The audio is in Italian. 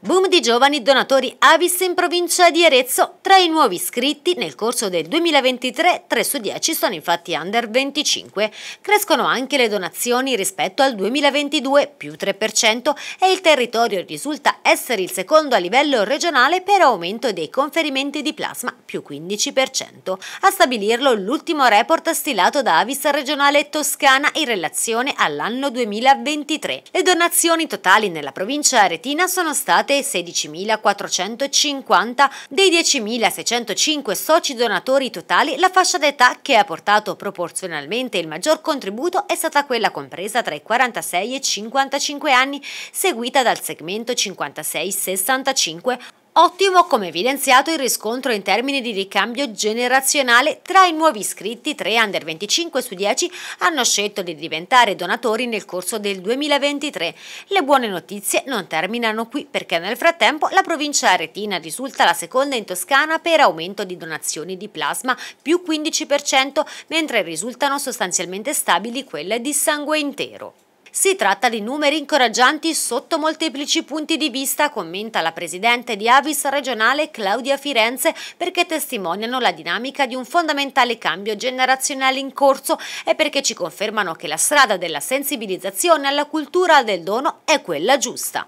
Boom di giovani donatori Avis in provincia di Arezzo. Tra i nuovi iscritti nel corso del 2023, 3 su 10 sono infatti under 25. Crescono anche le donazioni rispetto al 2022, più 3%, e il territorio risulta essere il secondo a livello regionale per aumento dei conferimenti di plasma, più 15%. A stabilirlo l'ultimo report stilato da Avis regionale toscana in relazione all'anno 2023. Le donazioni totali nella provincia aretina sono state risultate 16.450 dei 10.605 soci donatori totali, la fascia d'età che ha portato proporzionalmente il maggior contributo è stata quella compresa tra i 46 e i 55 anni, seguita dal segmento 56-65 Ottimo come evidenziato il riscontro in termini di ricambio generazionale tra i nuovi iscritti, 3 under 25 su 10 hanno scelto di diventare donatori nel corso del 2023. Le buone notizie non terminano qui perché nel frattempo la provincia aretina risulta la seconda in Toscana per aumento di donazioni di plasma più 15%, mentre risultano sostanzialmente stabili quelle di sangue intero. Si tratta di numeri incoraggianti sotto molteplici punti di vista, commenta la presidente di Avis regionale Claudia Firenze, perché testimoniano la dinamica di un fondamentale cambio generazionale in corso e perché ci confermano che la strada della sensibilizzazione alla cultura del dono è quella giusta.